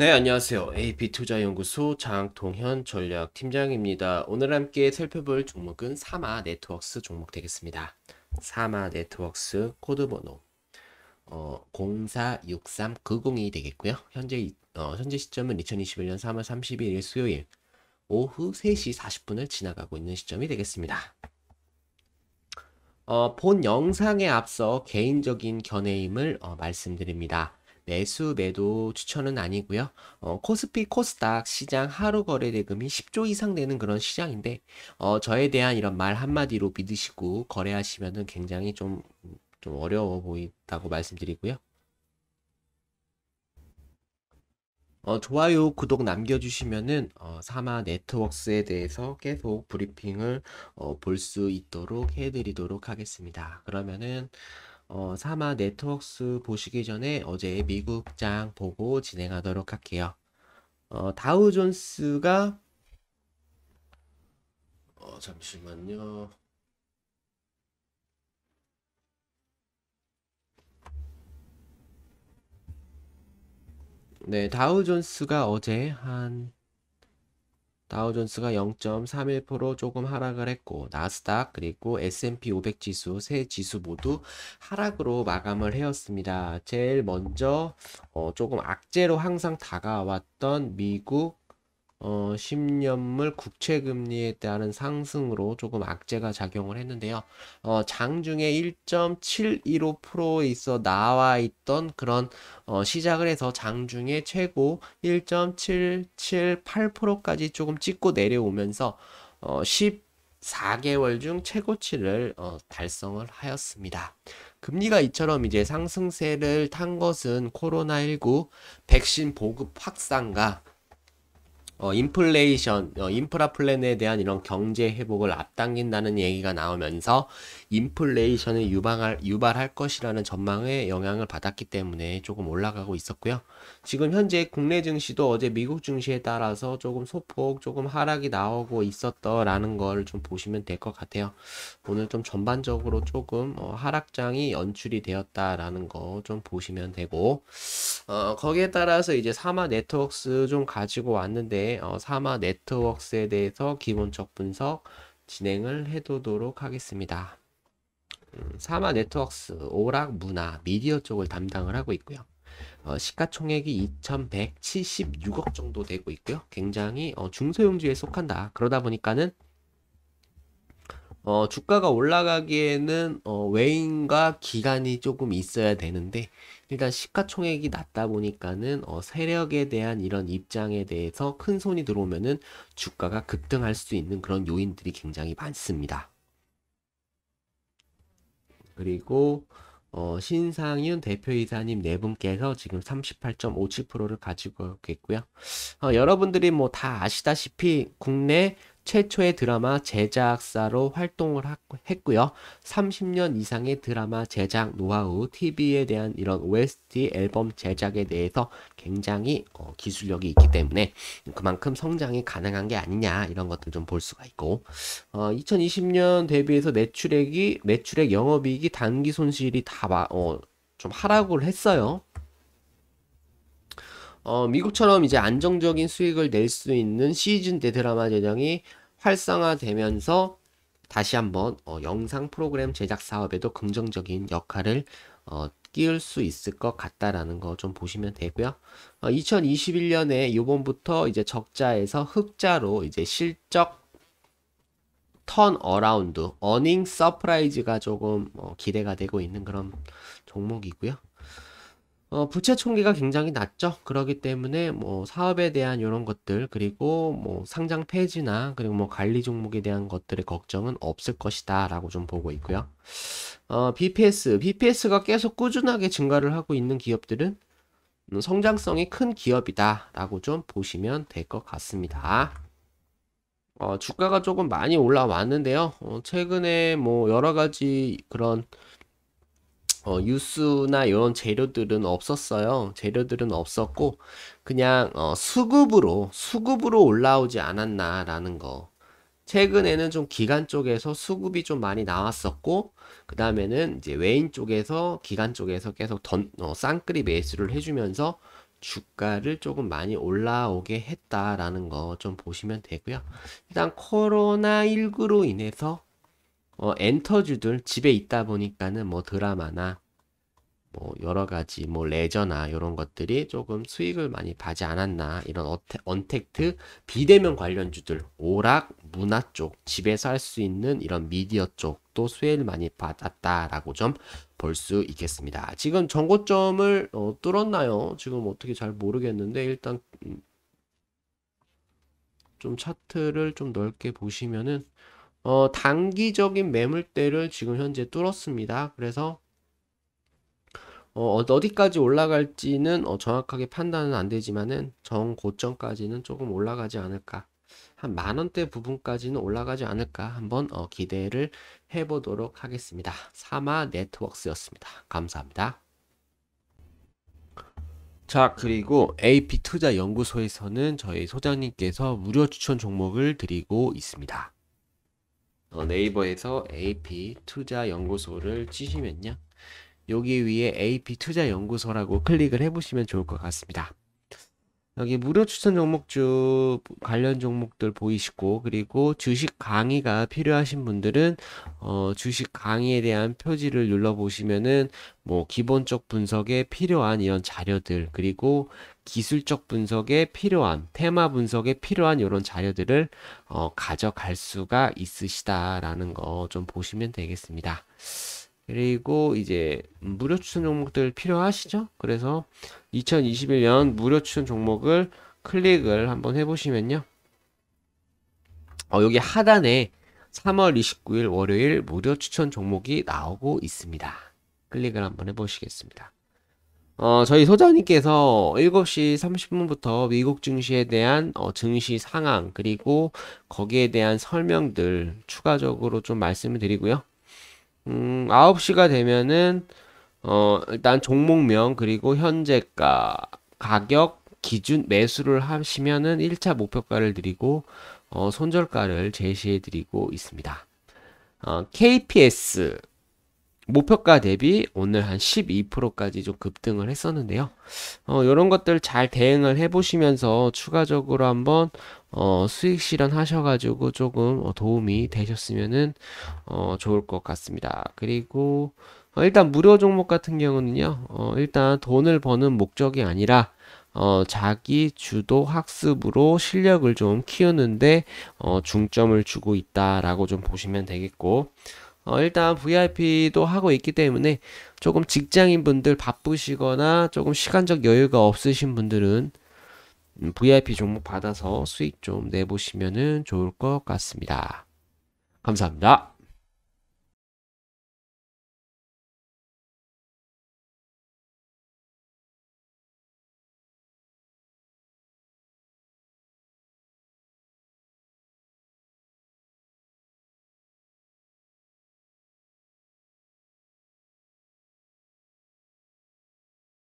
네, 안녕하세요. AP투자연구소 장동현 전략팀장입니다. 오늘 함께 살펴볼 종목은 사마 네트웍스 종목 되겠습니다. 사마 네트웍스 코드번호 어, 046390이 되겠고요. 현재, 어, 현재 시점은 2021년 3월 31일 수요일 오후 3시 40분을 지나가고 있는 시점이 되겠습니다. 어, 본 영상에 앞서 개인적인 견해임을 어, 말씀드립니다. 매수 매도 추천은 아니고요. 어, 코스피 코스닥 시장 하루 거래 대금이 10조 이상 되는 그런 시장인데 어, 저에 대한 이런 말 한마디로 믿으시고 거래하시면 굉장히 좀, 좀 어려워 보인다고 말씀드리고요. 어, 좋아요, 구독 남겨주시면은 어, 사마 네트웍스에 대해서 계속 브리핑을 어, 볼수 있도록 해드리도록 하겠습니다. 그러면은 어, 3화 네트웍스 보시기 전에 어제 미국장 보고 진행하도록 할게요. 어, 다우존스가 어, 잠시만요. 네, 다우존스가 어제 한 다우존스가 0.31% 조금 하락을 했고 나스닥 그리고 S&P 500 지수 세 지수 모두 하락으로 마감을 해였습니다 제일 먼저 어, 조금 악재로 항상 다가왔던 미국 어, 10년물 국채 금리에 대한 상승으로 조금 악재가 작용을 했는데요. 어, 장중에 1.715%에 있어 나와 있던 그런 어, 시작을 해서 장중에 최고 1.778%까지 조금 찍고 내려오면서 어, 14개월 중 최고치를 어, 달성을 하였습니다. 금리가 이처럼 이제 상승세를 탄 것은 코로나19 백신 보급 확산과 어, 인플레이션, 어, 인프라 플랜에 대한 이런 경제 회복을 앞당긴다는 얘기가 나오면서 인플레이션을 유발할, 유발할 것이라는 전망에 영향을 받았기 때문에 조금 올라가고 있었고요. 지금 현재 국내 증시도 어제 미국 증시에 따라서 조금 소폭 조금 하락이 나오고 있었더라는 걸 좀 보시면 될 것 같아요. 오늘 좀 전반적으로 조금 어, 하락장이 연출이 되었다라는 거 좀 보시면 되고 어, 거기에 따라서 이제 사마 네트웍스 좀 가지고 왔는데 네, 어, 사마 네트워크스에 대해서 기본적 분석 진행을 해두도록 하겠습니다. 사마 음, 네트워크스 오락 문화 미디어 쪽을 담당을 하고 있고요. 어, 시가총액이 2,176억 정도 되고 있고요. 굉장히 어, 중소형주에 속한다. 그러다 보니까는 어, 주가가 올라가기에는 어, 외인과 기간이 조금 있어야 되는데 일단 시가총액이 낮다 보니까는 어, 세력에 대한 이런 입장에 대해서 큰 손이 들어오면은 주가가 급등할 수 있는 그런 요인들이 굉장히 많습니다. 그리고 어, 신상윤 대표이사님 네 분께서 지금 38.57%를 가지고 계고요. 어, 여러분들이 뭐 다 아시다시피 국내 최초의 드라마 제작사로 활동을 했고요. 30년 이상의 드라마 제작 노하우, TV에 대한 이런 OST 앨범 제작에 대해서 굉장히 어, 기술력이 있기 때문에 그만큼 성장이 가능한 게 아니냐 이런 것들 좀 볼 수가 있고 어, 2020년 대비해서 매출액이 매출액 영업이익이 단기 손실이 다좀 어, 하락을 했어요. 어, 미국처럼 이제 안정적인 수익을 낼 수 있는 시즌 대 드라마 제정이 활성화되면서 다시 한번 어, 영상 프로그램 제작 사업에도 긍정적인 역할을 어, 끼울 수 있을 것 같다라는 거 좀 보시면 되고요. 어, 2021년에 요번부터 이제 적자에서 흑자로 이제 실적 턴 어라운드, 어닝 서프라이즈가 조금 어, 기대가 되고 있는 그런 종목이고요. 어, 부채 총기가 굉장히 낮죠. 그러기 때문에 뭐 사업에 대한 이런 것들 그리고 뭐 상장 폐지나 그리고 뭐 관리 종목에 대한 것들의 걱정은 없을 것이다라고 좀 보고 있고요. 어, BPS, BPS가 계속 꾸준하게 증가를 하고 있는 기업들은 성장성이 큰 기업이다라고 좀 보시면 될 것 같습니다. 어, 주가가 조금 많이 올라왔는데요. 어, 최근에 뭐 여러 가지 그런 어, 유수나 이런 재료들은 없었어요. 재료들은 없었고 그냥 어, 수급으로 수급으로 올라오지 않았나라는 거. 최근에는 좀 기간 쪽에서 수급이 좀 많이 나왔었고 그 다음에는 이제 외인 쪽에서 기간 쪽에서 계속 던, 어, 쌍끌이 매수를 해주면서 주가를 조금 많이 올라오게 했다라는 거 좀 보시면 되고요. 일단 코로나19로 인해서 어, 엔터주들 집에 있다 보니까는 뭐 드라마나 뭐 여러 가지 뭐 레저나 이런 것들이 조금 수익을 많이 받지 않았나 이런 어태, 언택트 비대면 관련주들 오락 문화 쪽 집에서 할 수 있는 이런 미디어 쪽도 수혜를 많이 받았다라고 좀 볼 수 있겠습니다. 지금 정고점을 어, 뚫었나요? 지금 어떻게 잘 모르겠는데 일단 음, 좀 차트를 좀 넓게 보시면은 어, 단기적인 매물대를 지금 현재 뚫었습니다. 그래서 어, 디까지 올라갈지는 어, 정확하게 판단은 안 되지만은 정 고점까지는 조금 올라가지 않을까. 한 만원대 부분까지는 올라가지 않을까 한번 어, 기대를 해보도록 하겠습니다. 사마 네트웍스였습니다. 감사합니다. 자 그리고 AP투자연구소에서는 저희 소장님께서 무료 추천 종목을 드리고 있습니다. 네이버에서 AP 투자 연구소를 치시면요. 여기 위에 AP 투자 연구소라고 클릭을 해보시면 좋을 것 같습니다. 여기 무료 추천 종목주 관련 종목들 보이시고 그리고 주식 강의가 필요하신 분들은 어, 주식 강의에 대한 표지를 눌러 보시면은 뭐 기본적 분석에 필요한 이런 자료들 그리고 기술적 분석에 필요한 테마 분석에 필요한 이런 자료들을 어, 가져갈 수가 있으시다라는 거 좀 보시면 되겠습니다. 그리고 이제 무료 추천 종목들 필요하시죠? 그래서 2021년 무료 추천 종목을 클릭을 한번 해보시면요. 어, 여기 하단에 3월 29일 월요일 무료 추천 종목이 나오고 있습니다. 클릭을 한번 해보시겠습니다. 어, 저희 소장님께서 7시 30분부터 미국 증시에 대한 어, 증시 상황, 그리고 거기에 대한 설명들 추가적으로 좀 말씀을 드리고요. 음, 9시가 되면은 어, 일단 종목명 그리고 현재가 가격 기준 매수를 하시면은 1차 목표가를 드리고 어, 손절가를 제시해 드리고 있습니다. 어, KPS 목표가 대비 오늘 한 12%까지 좀 급등을 했었는데요. 어, 이런 것들 잘 대응을 해보시면서 추가적으로 한번 어, 수익 실현하셔가지고 조금 어, 도움이 되셨으면은 어, 좋을 것 같습니다. 그리고 어, 일단 무료 종목 같은 경우는요, 어, 일단 돈을 버는 목적이 아니라 어, 자기 주도 학습으로 실력을 좀 키우는데 어, 중점을 주고 있다라고 좀 보시면 되겠고. 어, 일단 VIP도 하고 있기 때문에 조금 직장인 분들 바쁘시거나 조금 시간적 여유가 없으신 분들은 VIP 음, 종목 받아서 수익 좀 내보시면 좋을 것 같습니다. 감사합니다.